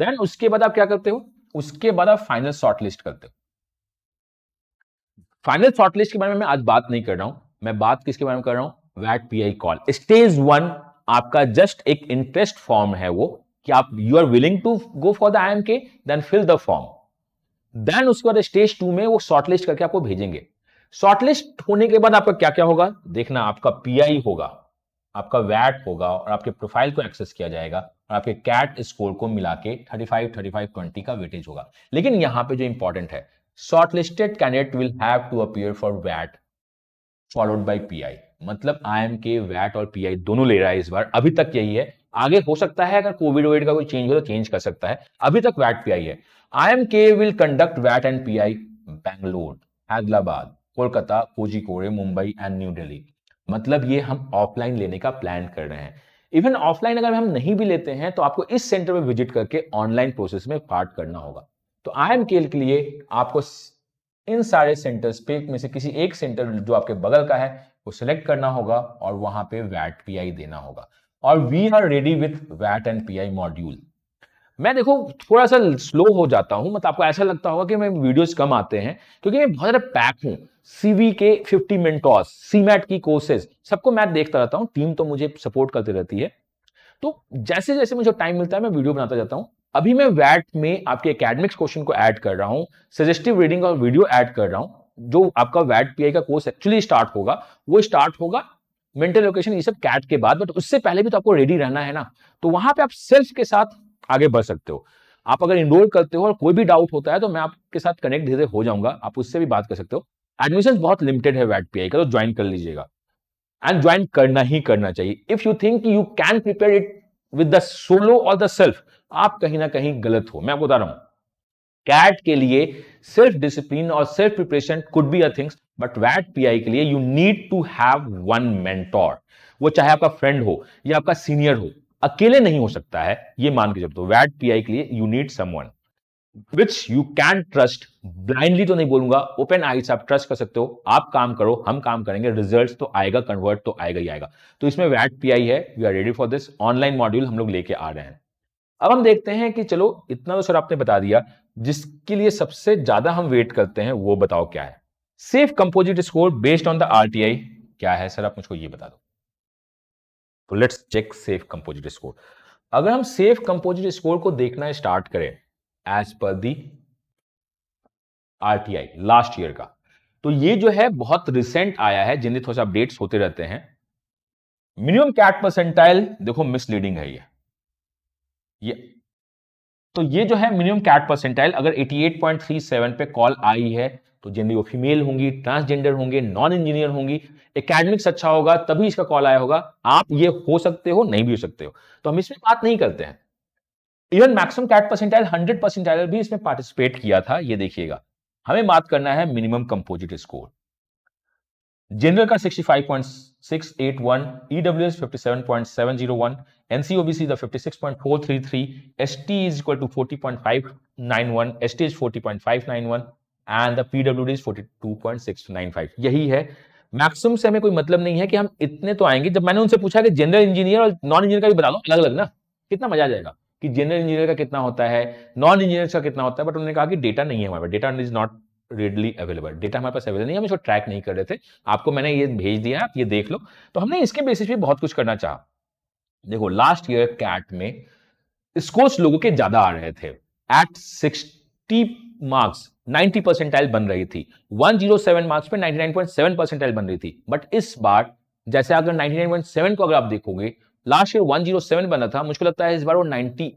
देन उसके बाद आप क्या करते हो उसके बाद आप फाइनल शॉर्टलिस्ट करते हो फाइनल शॉर्टलिस्ट के बारे में मैं आज बात नहीं कर रहा हूं मैं बात किसके बारे में कर रहा हूं वैट आई कॉल स्टेज वन आपका जस्ट एक इंटरेस्ट फॉर्म है वो कि आप you are willing to go for the I M K then fill the form then उसके बाद स्टेज टू में वो शॉर्टलिस्ट करके आपको भेजेंगे शॉर्टलिस्ट होने के बाद आपका क्या क्या होगा देखना आपका पीआई होगा आपका वैट होगा और आपके प्रोफाइल को एक्सेस किया जाएगा और आपके कैट स्कोर को मिला के thirty five thirty five twenty का वेटेज होगा लेकिन यहां पे जो इंपॉर्टेंट है shortlisted candidate will have to appear for वैट फॉलोड बाई पीआई मतलब आई के वैट और पीआई दोनों ले रहा है इस बार अभी तक यही है आगे हो सकता है अगर कोविड वोविड का कोई चेंज हो तो चेंज कर सकता है अभी तक वैट पी है आई विल कंडक्ट वैट and P I Bangalore Hyderabad Kolkata Kozhikode Mumbai and New Delhi मतलब ये हम ऑफलाइन लेने का प्लान कर रहे हैं इवन ऑफलाइन अगर हम नहीं भी लेते हैं तो आपको इस सेंटर में विजिट करके ऑनलाइन प्रोसेस में पार्ट करना होगा तो आई एम केल के लिए आपको इन सारे सेंटर्स पे में से किसी एक सेंटर जो आपके बगल का है वो सिलेक्ट करना होगा और वहां पे वैट पीआई देना होगा और वी आर रेडी विथ वैट एंड पीआई मॉड्यूल मैं देखो थोड़ा सा स्लो हो जाता हूँ मतलब आपको ऐसा लगता होगा कि मैं वीडियोस कम आते हैं क्योंकि मैं बहुत ज्यादा पैक हूँ सीवी के फिफ्टी मिनटॉस सीमैट की कोर्सेज सबको मैं देखता रहता हूँ टीम तो मुझे सपोर्ट करती रहती है तो जैसे जैसे मुझे टाइम मिलता है मैं वीडियो बनाता जाता हूँ अभी मैं वैट में आपके अकेडमिक्स क्वेश्चन को ऐड कर रहा हूँ सजेस्टिव रीडिंग और वीडियो ऐड कर रहा हूँ जो आपका वैट पी का कोर्स एक्चुअली स्टार्ट होगा वो स्टार्ट होगा मेंटल लोकेशन ये सब कैट के बाद बट उससे पहले भी तो आपको रेडी रहना है ना तो वहां पे आप सेल्फ के साथ आगे बढ़ सकते हो आप अगर इनरोल करते हो और कोई भी डाउट होता है तो मैं आपके साथ कनेक्ट धीरे हो जाऊंगा आप उससे भी बात कर सकते हो एडमिशन बहुत लिमिटेड है वैट पी का तो ज्वाइन कर लीजिएगा एंड ज्वाइन करना ही करना चाहिए if you think you can prepare it with the solo और द सेल्फ आप कहीं ना कहीं गलत हो मैं आपको बता रहा हूं कैट के लिए सेल्फ डिसिप्लिन और self preparation could be a things but वैट पीआई के लिए you need to have one mentor वो चाहे आपका फ्रेंड हो या आपका सीनियर हो अकेले नहीं हो सकता है ये मान के जब तो वैट पीआई के लिए you need someone which you can trust blindly तो नहीं बोलूंगा ओपन आई आप ट्रस्ट कर सकते हो आप काम करो हम काम करेंगे रिजल्ट तो आएगा कन्वर्ट तो आएगा ही आएगा तो इसमें वैट पीआई है we are ready for this online module हम लोग लेके आ रहे हैं अब हम देखते हैं कि चलो इतना तो सर आपने बता दिया जिसके लिए सबसे ज्यादा हम वेट करते हैं वो बताओ क्या है safe composite score based on the RTI क्या है सर आप मुझको ये बता दो तो let's check safe composite score अगर हम सेफ कंपोजिट स्कोर को देखना स्टार्ट करें एज पर दी आरटीआई लास्ट ईयर का तो ये जो है बहुत रिसेंट आया है जिन्हें थोड़ा सा अपडेट्स होते रहते हैं मिनिमम कैट परसेंटाइल देखो मिसलीडिंग है ये ये तो ये जो है मिनिमम कैट परसेंटाइल अगर 88.37 पे कॉल आई है तो जनरली वो फीमेल होंगी ट्रांसजेंडर होंगे नॉन इंजीनियर होंगी एकेडमिक्स अच्छा होगा तभी इसका कॉल आया होगा आप ये हो सकते हो नहीं भी हो सकते हो तो हम इसमें बात नहीं करते हैं even maximum CAT percentile hundred percentile भी इसमें पार्टिसिपेट किया था ये देखिएगा हमें बात करना है मिनिमम कंपोजिट स्कोर जनरल का 65.681, EWS 57.701, NCOBC the 56.433, ST is equal to 40.591, ST is 40.591, and the PW nine five यही है मैक्सिमम से हमें कोई मतलब नहीं है कि हम इतने तो आएंगे जब मैंने उनसे पूछा कि जनरल इंजीनियर और नॉन इंजीनियर का भी बता दो अलग अलग ना कितना मजा आ जाएगा कि जनरल इंजीनियर का कितना होता है नॉन इंजीनियर का कितना होता है बट उन्होंने कहा कि डेटा नहीं है हमारे पास data is not readily available data हमारे पास अवेलेबल नहीं हम इसको ट्रैक नहीं कर रहे थे आपको मैंने ये भेज दिया आप ये देख लो तो हमने इसके बेसिस पे बहुत कुछ करना चाहा देखो लास्ट ईयर कैट में स्कोर्स लोगों के ज्यादा आ रहे थे एट सिक्सटी मार्क्स 90 परसेंटाइल बन रही थी 107 मार्क्स पे 99.7 परसेंटाइल बन रही थी बट इस बार जैसे अगर 99.7 को अगर आप देखोगे लास्ट ईयर 107 बना था मुझको लगता है इस बार वो 90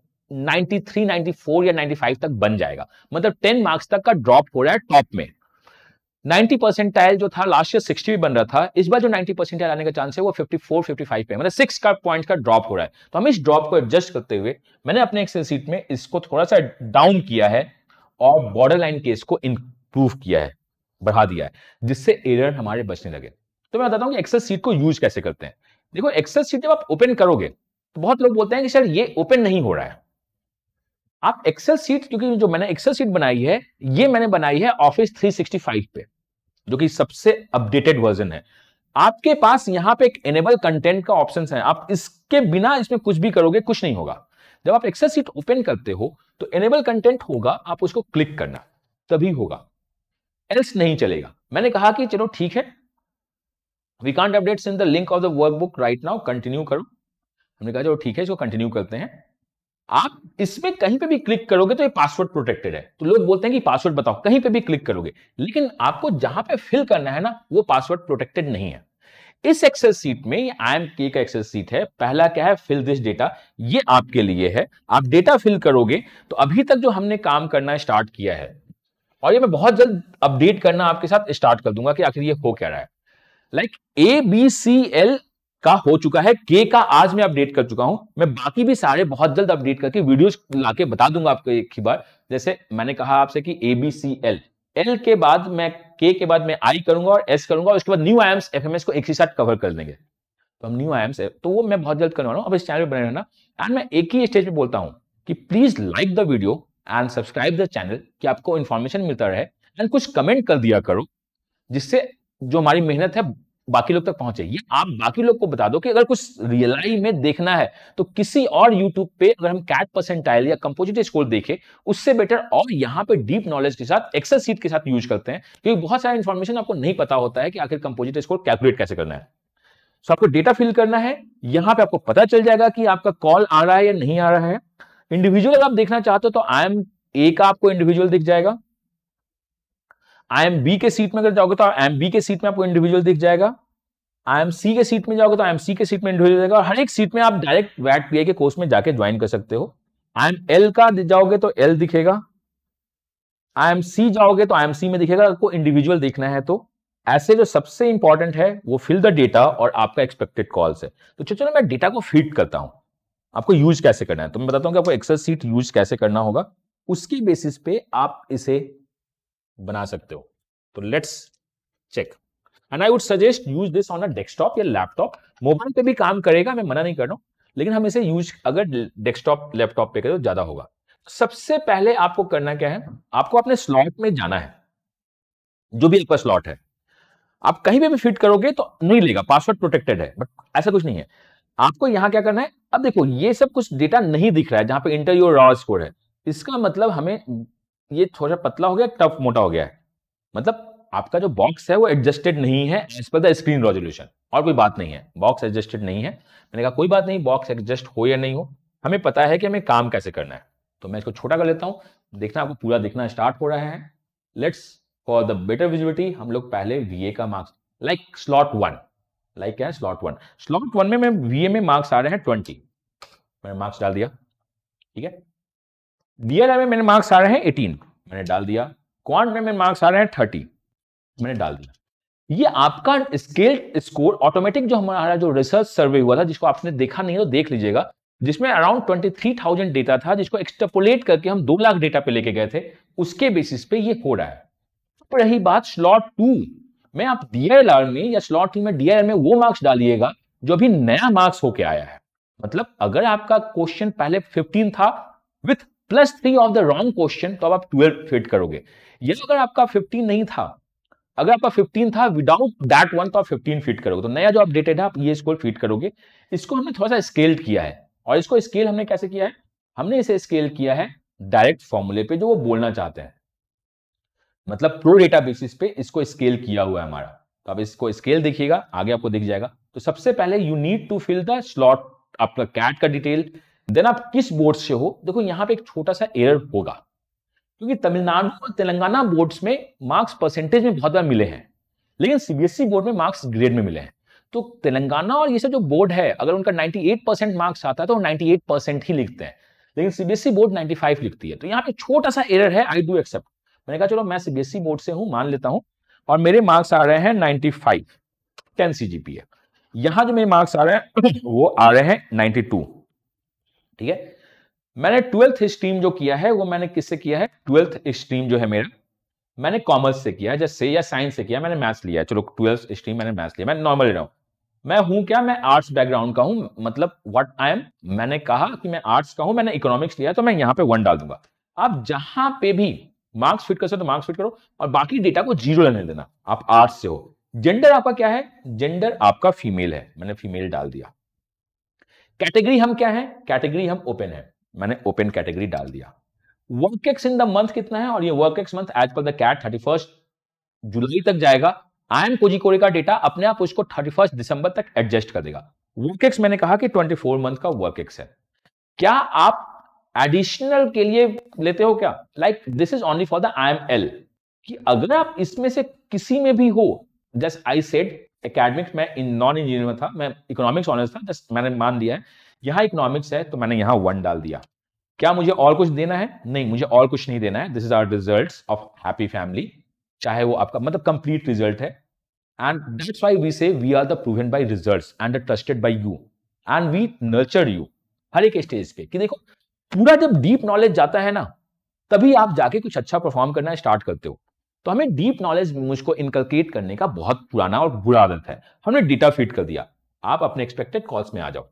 93, 94 या 95 तक बन जाएगा मतलब 10 मार्क्स तक का ड्रॉप हो रहा है टॉप में 90 परसेंटाइल जो था लास्ट ईयर 60 भी बन रहा था इस बार जो 90 परसेंटाइल आने का चांस है वो 54, 55 पे मतलब सिक्स का पॉइंट का ड्रॉप हो रहा है तो हम इस ड्रॉप को एडजस्ट करते हुए मैंने अपने एक्सेल सीट में इसको थोड़ा सा डाउन किया है और बॉर्डर लाइन केस को इंप्रूव किया है बढ़ा दिया है जिससे एरर हमारे बचने लगे तो मैं बताता हूँ कि एक्सेल सीट को यूज कैसे करते हैं देखो एक्सेस सीट जब आप ओपन करोगे तो बहुत लोग बोलते हैं कि सर ये ओपन नहीं हो रहा है आप एक्सेल सीट क्योंकि जो मैंने एक्सेल सीट बनाई है ये मैंने बनाई है ऑफिस 365 पे जो कि सबसे अपडेटेड वर्जन है आपके पास यहां पे एक एनेबल कंटेंट का ऑप्शन है आप इसके बिना इसमें कुछ भी करोगे कुछ नहीं होगा जब आप एक्सेल सीट ओपन करते हो तो एनेबल कंटेंट होगा आप उसको क्लिक करना तभी होगा एल्स नहीं चलेगा मैंने कहा कि चलो ठीक है we can't update in the link of the workbook right now continue करो हमने कहा चलो ठीक है इसको कंटिन्यू करते हैं आप इसमें कहीं पे भी क्लिक करोगे तो ये पासवर्ड प्रोटेक्टेड है तो लोग बोलते हैं कि पासवर्ड बताओ कहीं पे भी क्लिक करोगे लेकिन आपको जहां पे फिल करना है ना वो पासवर्ड प्रोटेक्टेड नहीं है इस एक्सेल सीट में आई एम के का एक्सेल सीट है पहला क्या है फिल दिस डेटा ये आपके लिए है आप डेटा फिल करोगे तो अभी तक जो हमने काम करना स्टार्ट किया है और ये मैं बहुत जल्द अपडेट करना आपके साथ स्टार्ट कर दूंगा कि आखिर ये हो क्या रहा है like A B C L का हो चुका है के का आज मैं अपडेट कर चुका हूं मैं बाकी भी सारे बहुत जल्द अपडेट करके वीडियोस लाके बता दूंगा आपको एक ही बार जैसे मैंने कहा आपसे कि A B C L L के बाद मैं के के बाद मैं आई करूंगा और एस करूंगा उसके बाद न्यू एम्स एफ को एक ही साथ कवर कर देंगे तो हम न्यू आयाम्स तो वो मैं बहुत जल्द करने वाला हूँ अब इस चैनल पर बने रहना एंड मैं एक ही स्टेज पर बोलता हूँ कि please like the video and subscribe the channel कि आपको इन्फॉर्मेशन मिलता रहे एंड कुछ कमेंट कर दिया करो जिससे जो हमारी मेहनत है बाकी लोग तक पहुंचे ये आप बाकी लोग को बता दो कि अगर कुछ रियलाई में देखना है तो किसी और यूट्यूब पे अगर हम कैट परसेंटाइल या कंपोजिट स्कोर देखें उससे बेटर और यहाँ पे डीप नॉलेज के साथ एक्सेल सीट के साथ यूज करते हैं क्योंकि बहुत सारा इन्फॉर्मेशन आपको नहीं पता होता है कि आखिर कंपोजिट स्कोर कैलकुलेट कैसे करना है सो so, आपको डेटा फिल करना है यहाँ पे आपको पता चल जाएगा कि आपका कॉल आ रहा है या नहीं आ रहा है इंडिविजुअल आप देखना चाहते हो तो आई एम ए का आपको इंडिविजुअल दिख जाएगा आई एम बी के सीट में अगर जाओगे तो आई एम बी के सीट में आपको इंडिविजुअल दिख जाएगा आईएमसी के सीट में जाओगे तो आईएमसी के सीट में एंड हो जाएगा और हर एक सीट में आप डायरेक्ट वैट पी के कोर्स में जाके ज्वाइन कर सकते हो आई एम एल का जाओगे तो एल दिखेगा आई एम सी जाओगे तो आई एम सी में दिखेगा आपको इंडिविजुअल देखना है तो ऐसे जो सबसे इंपॉर्टेंट है वो फिल द डेटा और आपका एक्सपेक्टेड कॉल्स है तो चलो चलो मैं डेटा को फिट करता हूँ आपको यूज कैसे करना है तो मैं बताता हूँ कि आपको एक्सेस सीट यूज कैसे करना होगा उसकी बेसिस पे आप इसे बना सकते हो तो let's check and I would suggest use this on a desktop या लैपटॉप मोबाइल पे भी काम करेगा मैं मना नहीं कर रहा हूँ लेकिन हम इसे यूज अगर डेस्कटॉप लैपटॉप पे करें तो ज्यादा होगा सबसे पहले आपको करना क्या है आपको अपने स्लॉट में जाना है जो भी आपका स्लॉट है आप कहीं पे भी फिट करोगे तो नहीं लेगा पासवर्ड प्रोटेक्टेड है बट ऐसा कुछ नहीं है आपको यहाँ क्या करना है अब देखो ये सब कुछ डेटा नहीं दिख रहा है जहां पे इंटरव्यू रॉ स्कोर है इसका मतलब हमें ये थोड़ा पतला हो गया टफ मोटा हो गया है मतलब आपका जो बॉक्स है वो एडजस्टेड नहीं है as per the screen resolution और कोई बात नहीं है बॉक्स एडजस्टेड नहीं है मैंने कहा कोई बात नहीं बॉक्स एडजस्ट हो या नहीं हो हमें पता है कि हमें काम कैसे करना है तो मैं इसको छोटा कर लेता हूँ देखना आपको पूरा दिखना स्टार्ट हो रहा है let's for the better visibility हम लोग पहले वी का marks like slot one like क्या है स्लॉट वन स्लॉट वन में मैं वी में मार्क्स आ रहे हैं ट्वेंटी मैंने मार्क्स डाल दिया ठीक है डी में मैंने मार्क्स आ रहे हैं एटीन मैंने डाल दिया क्वांट में मेरे मार्क्स आ रहे हैं थर्टी मैंने डाल दिया ये आपका स्केल स्कोर ऑटोमेटिक जो हमारा जो रिसर्च सर्वे हुआ था जिसको आपने देखा नहीं तो देख लीजिएगा जिसमें अराउंड 23,000 डेटा था जिसको एक्सट्रपोलेट करके हम दो लाख डेटा पे लेके गए थे उसके बेसिस पे ये हो रहा है अब रही बात स्लॉट टू में आप डीआईएलआर में या स्लॉट टू में डीआईएलआर में वो मार्क्स डालिएगा जो अभी नया मार्क्स होके आया है मतलब अगर आपका क्वेश्चन पहले फिफ्टीन था with plus three of the wrong question तो अब आप ट्वेल्व फिट करोगे ये अगर आपका फिफ्टीन नहीं था अगर आपका 15 था विदाउट दैट वन तो आप 15 फीट करोगे तो नया जो अपडेटेड है आप ये स्कोर फीट करोगे इसको हमने थोड़ा सा स्केल किया है और इसको स्केल हमने कैसे किया है हमने इसे स्केल किया है डायरेक्ट फॉर्मूले पे जो वो बोलना चाहते हैं मतलब प्रो डेटा बेसिस पे इसको स्केल किया हुआ है हमारा तो आप इसको स्केल देखिएगा आगे आपको दिख जाएगा तो सबसे पहले you need to fill the slot आपका कैट का डिटेल देन आप किस बोर्ड से हो देखो यहाँ पे एक छोटा सा एरर होगा क्योंकि तमिलनाडु और तेलंगाना बोर्ड्स में मार्क्स परसेंटेज में बहुत बार मिले हैं लेकिन सीबीएसई बोर्ड e में मार्क्स ग्रेड में मिले हैं तो तेलंगाना और ये सब जो बोर्ड है अगर उनका 98 परसेंट मार्क्स आता है तो 98 परसेंट ही लिखते हैं लेकिन सीबीएसई बोर्ड 95 लिखती है तो यहाँ पे छोटा सा एरर है आई डू एक्सेप्ट मैंने कहा चलो मैं सीबीएसई बोर्ड e से हूँ मान लेता हूँ और मेरे मार्क्स आ रहे हैं ninety five ten C G P है जो मेरे मार्क्स आ रहे हैं वो आ रहे हैं नाइन्टी ठीक है मैंने ट्वेल्थ स्ट्रीम जो किया है वो मैंने किससे किया है ट्वेल्थ स्ट्रीम जो है मेरा मैंने कॉमर्स से किया जैसे या साइंस से किया मैंने मैथ्स लिया चलो ट्वेल्थ स्ट्रीम मैंने मैथ्स लिया मैं नॉर्मल ले रहा हूँ मैं हूं क्या मैं आर्ट्स बैकग्राउंड का हूं मतलब व्हाट आई एम मैंने कहा कि मैं आर्ट्स का हूं मैंने इकोनॉमिक्स लिया तो मैं यहाँ पे वन डाल दूंगा आप जहां पे भी मार्क्स फिट कर सकते तो मार्क्स फिट करो और बाकी डेटा को जीरो लेने देना आप आर्ट्स से हो जेंडर आपका क्या है जेंडर आपका फीमेल है मैंने फीमेल डाल दिया कैटेगरी हम क्या है कैटेगरी हम ओपन है मैंने ओपन कैटेगरी डाल दिया work ex in the month कितना है और ये work ex month as per the CAT thirty जुलाई तक जाएगा आई एम कोजिकोरे का डेटा अपने आप उसको थर्टी दिसंबर तक एडजस्ट कर देगा वर्क एक्स मैंने कहा कि 24 मंथ का वर्क एक्स है क्या आप एडिशनल के लिए लेते हो क्या like this is only for the I M L कि अगर आप इसमें से किसी में भी हो जस्ट आई सेड एकेडमिक्स मैं इन नॉन इंजीनियर था मैं इकोनॉमिक्स ऑनर्स था जस्ट मैंने मान लिया है यहां इकोनॉमिक्स है तो मैंने यहां वन डाल दिया क्या मुझे और कुछ देना है नहीं मुझे और कुछ नहीं देना है this is our result of happy family चाहे वो आपका मतलब कंप्लीट रिजल्ट है and that's why we say we are the proven by result and trusted by you and we nurture you हर एक स्टेज पे कि देखो पूरा जब डीप नॉलेज जाता है ना तभी आप जाके कुछ अच्छा परफॉर्म करना स्टार्ट करते हो तो हमें डीप नॉलेज मुझको इनकलकेट करने का बहुत पुराना और बुरा आदत है हमने डेटा फीड कर दिया आप अपने एक्सपेक्टेड कॉल्स में आ जाओ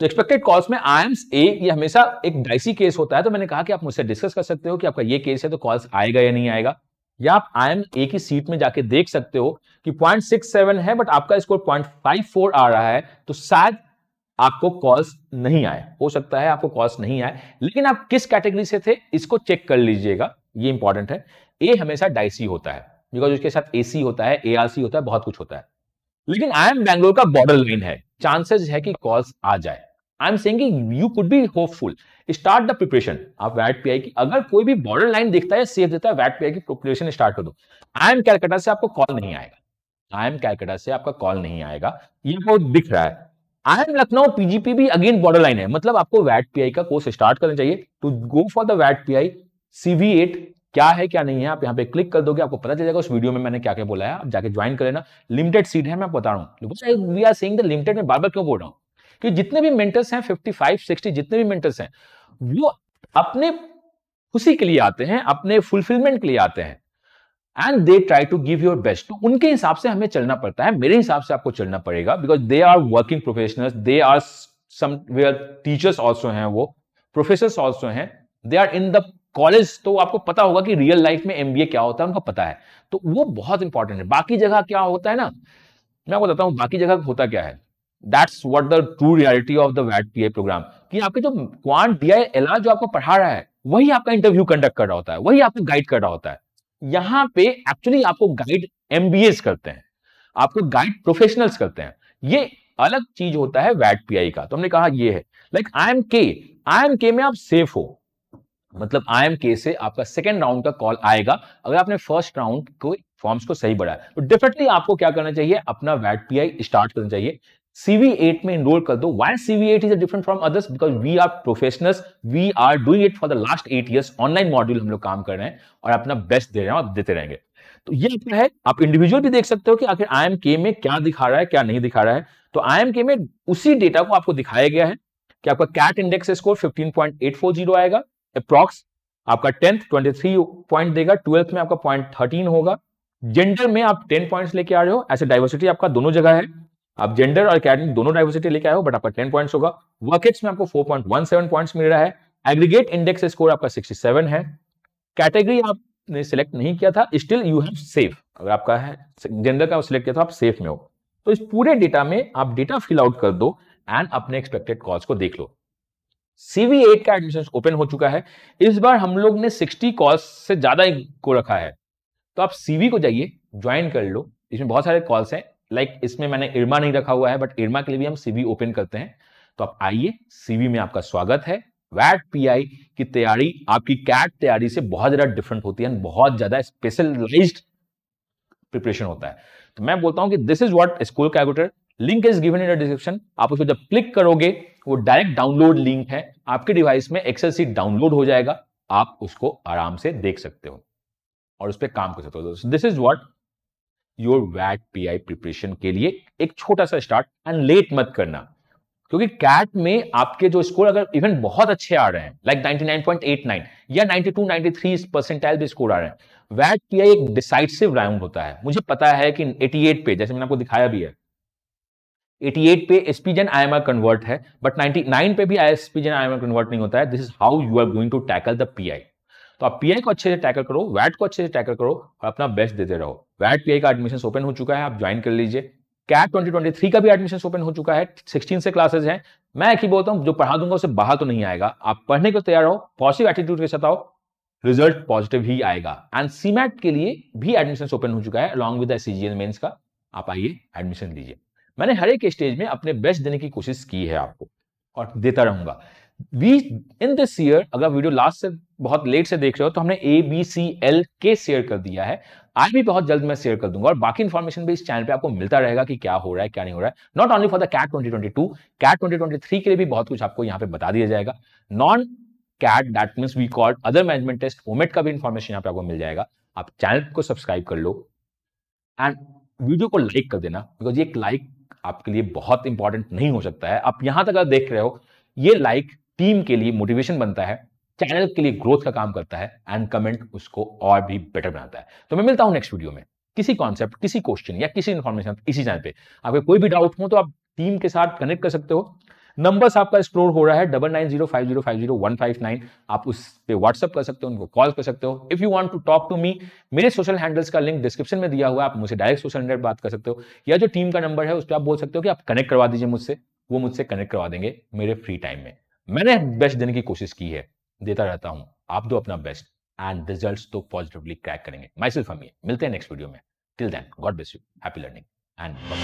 तो एक्सपेक्टेड कॉल्स में आयम्स ए ये हमेशा एक डाइसी केस होता है तो मैंने कहा कि आप मुझसे डिस्कस कर सकते हो कि आपका ये केस है तो कॉल्स आएगा या नहीं आएगा या आप आयम ए की सीट में जाके देख सकते हो कि 0.67 है बट आपका स्कोर 0.54 आ रहा है तो शायद आपको कॉल्स नहीं आए हो सकता है आपको कॉल्स नहीं आए लेकिन आप किस कैटेगरी से थे इसको चेक कर लीजिएगा ये इंपॉर्टेंट है ए हमेशा डाइसी होता है बिकॉज उसके साथ ए होता है ए होता है बहुत कुछ होता है लेकिन आई एम बैंगलोर का बॉर्डर लाइन है चांसेस है कि कॉल्स आ जाए आई एम सेइंग कि you could be hopeful start the preparation आप वैट पीआई की अगर कोई भी बॉर्डर लाइन देखता है सेफ देता है वैट पीआई की प्रिपरेशन स्टार्ट कर दो आई एम कैलकटा से आपको कॉल नहीं आएगा आई एम कैलकटा से आपका कॉल नहीं आएगा ये वो दिख रहा है आई एम लखनऊ पीजीपी भी अगेन बॉर्डर लाइन है मतलब आपको वैट पीआई का कोर्स स्टार्ट करना चाहिए टू गो फॉर द वैट पी आई सीवी एट क्या है क्या नहीं है आप यहाँ पे क्लिक कर दोगे आपको पता चल जाएगा उस वीडियो में मैंने क्या क्या बोला है आप जाके ज्वाइन कर लेना लिमिटेड सीट है मैं बता रहा हूँ we are saying the limited में बार बार क्यों बोल रहा हूँ कि जितने भी मेंटर्स हैं 55, 60 जितने भी मेंटर्स हैं वो अपने खुशी के लिए आते हैं अपने फुलफिलमेंट के लिए आते हैं and they try to give your best उनके हिसाब से हमें चलना पड़ता है मेरे हिसाब से आपको चलना पड़ेगा because they are working professional they are some teachers also हैं वो प्रोफेसर ऑल्सो हैं they are in the college तो आपको पता होगा कि रियल लाइफ में एमबीए क्या होता है उनका पता है तो वो बहुत इंपॉर्टेंट है बाकी जगह क्या होता है ना मैं आपको बताता हूं बाकी जगह होता क्या है that's what the true reality of the वैट पीआई प्रोग्राम कि आपके जो quant D I L R जो आपको पढ़ा रहा है वही आपका इंटरव्यू कंडक्ट कर रहा होता है वही आपको गाइड कर रहा होता है यहाँ पे एक्चुअली आपको गाइड एमबीएस करते हैं आपको गाइड प्रोफेशनल्स करते हैं ये अलग चीज होता है वैट पीआई का तो हमने कहा ये है लाइक आई एम के आई एम के में आप सेफ हो मतलब आई एम के से आपका सेकेंड राउंड का कॉल आएगा अगर आपने फर्स्ट राउंड को फॉर्म्स को सही बढ़ाया तो डेफिनेटली आपको क्या करना चाहिए अपना वैट पीआई स्टार्ट करना चाहिए सीवी एट में इनरोल कर दो. Why CV eight is different from others because we are professionals we are doing it for the last eight years online module हम लोग काम कर रहे हैं और अपना बेस्ट दे रहे हैं और देते रहेंगे तो ये अपना है आप इंडिविजुअल भी देख सकते हो कि आखिर आई एम के में क्या दिखा रहा है क्या नहीं दिखा रहा है तो आई एम के में उसी डेटा को आपको दिखाया गया है कि आपका CAT index score fifteen point eight four zero आएगा अप्रॉक्स आपका टेंथ ट्वेंटी थ्री पॉइंट देगा ट्वेल्थ में आपका पॉइंट थर्टीन होगा जेंडर में आप टेन पॉइंट्स लेके आ रहे हो ऐसे डाइवर्सिटी आपका दोनों जगह है आप जेंडर और अकेडमिक दोनों डाइवर्सिटी लेके आए हो बट आपका टेन पॉइंट होगा वर्किट्स में आपको four point one seven point मिल रहा है एग्रीगेट इंडेक्स स्कोर आपका सिक्सटी सेवन है कैटेगरी आपने सिलेक्ट नहीं किया था स्टिल यू हैव सेफ अगर आपका है जेंडर का सिलेक्ट किया था आप सेफ में हो तो इस पूरे डेटा में आप डेटा फिल आउट कर दो एंड अपने एक्सपेक्टेड कॉज को देख लो सीवी एट का एडमिशन ओपन हो चुका है इस बार हम लोग ने सिक्सटी कॉल्स से ज्यादा को रखा है तो आप सीवी को जाइए ज्वाइन कर लो इसमें बहुत सारे कॉल्स हैं लाइक like इसमें मैंने इरमा नहीं रखा हुआ है बट इरमा के लिए भी हम सीवी ओपन करते हैं तो आप आइए सीवी में आपका स्वागत है वैट पीआई की तैयारी आपकी कैट तैयारी से बहुत ज्यादा डिफरेंट होती है बहुत ज्यादा स्पेशलाइज प्रिपरेशन होता है तो मैं बोलता हूं कि this is what school calculator link is given in description आप उसको जब क्लिक करोगे वो डायरेक्ट डाउनलोड लिंक है आपके डिवाइस में एक्सेल सीट डाउनलोड हो जाएगा आप उसको आराम से देख सकते हो और उस पर काम कर सकते हो दिस इज वॉट योर वैट पी आई प्रिपरेशन के लिए एक छोटा सा स्टार्ट एंड लेट मत करना क्योंकि कैट में आपके जो स्कोर अगर इवन बहुत अच्छे आ रहे हैं लाइक like 99.89 या 92 93 परसेंटाइल भी स्कोर आ रहे हैं वैट पीआई एक डिसाइसिव राउंड होता है मुझे पता है कि 88 पे जैसे मैंने आपको दिखाया भी है 88 पे SP Jain I M R convert है बट 99 पे भी SP Jain I M R convert नहीं होता है this is how you are going to tackle the I तो आप पीआई को अच्छे से टैकल करो वैट को अच्छे से टैकल करो और अपना बेस्ट देते रहो वैट पीआई का एडमिशन ओपन हो चुका है आप ज्वाइन कर लीजिए कैट ट्वेंटी का भी एडमिशन ओपन हो चुका है सिक्सटीन से क्लासेज है मैं एक ही बोलता हूँ जो पढ़ा दूंगा उसे बाहर तो नहीं आएगा आप पढ़ने को तैयार हो पॉजिटिव एटीट्यूड के साथ आओ रिजल्ट पॉजिटिव ही आएगा एंड सीमैट के लिए भी एडमिशन ओपन हो चुका है अलॉन्ग विद सीजीएल मेन्स का आप आइए एडमिशन लीजिए मैंने हर एक स्टेज में अपने बेस्ट देने की कोशिश की है आपको और देता रहूंगा वी इन दिस ईयर अगर वीडियो लास्ट से बहुत लेट से देख रहे हो तो हमने ए बी सी एल के शेयर कर दिया है आज भी बहुत जल्द मैं शेयर कर दूंगा और बाकी इन्फॉर्मेशन भी इस चैनल पे आपको मिलता रहेगा कि क्या हो रहा है क्या नहीं हो रहा है not only for the CAT 2022 CAT 2023 के लिए भी बहुत कुछ आपको यहाँ पे बता दिया जाएगा non CAT that mean we called other management test OMET का भी इन्फॉर्मेशन यहाँ पे आपको मिल जाएगा आप चैनल को सब्सक्राइब कर लो एंड वीडियो को लाइक कर देना बिकॉज एक लाइक आपके लिए बहुत इंपॉर्टेंट नहीं हो सकता है आप यहां तक आप देख रहे हो ये लाइक टीम के लिए मोटिवेशन बनता है चैनल के लिए ग्रोथ का काम करता है एंड कमेंट उसको और भी बेटर बनाता है तो मैं मिलता हूं नेक्स्ट वीडियो में किसी कॉन्सेप्ट किसी क्वेश्चन या किसी इन्फॉर्मेशन इसी चैनल पे आपके कोई भी डाउट हो तो आप टीम के साथ कनेक्ट कर सकते हो नंबर्स आपका स्टोर हो रहा है double nine zero five zero five zero one five nine आप उस पर व्हाट्सअप कर सकते हो उनको कॉल कर सकते हो if you want to talk to me मेरे सोशल हैंडल्स का लिंक डिस्क्रिप्शन में दिया हुआ है आप मुझे डायरेक्ट सोशल हैंडल बात कर सकते हो या जो टीम का नंबर है उस पर आप बोल सकते हो कि आप कनेक्ट करवा दीजिए मुझसे वो मुझसे कनेक्ट करवा देंगे मेरे फ्री टाइम में मैंने बेस्ट देने की कोशिश की है देता रहता हूं आप दो अपना बेस्ट एंड रिजल्ट तो पॉजिटिवली क्रैक करेंगे माई सेल्फ हम ये मिलते हैं नेक्स्ट वीडियो में till then God bless you happy learning and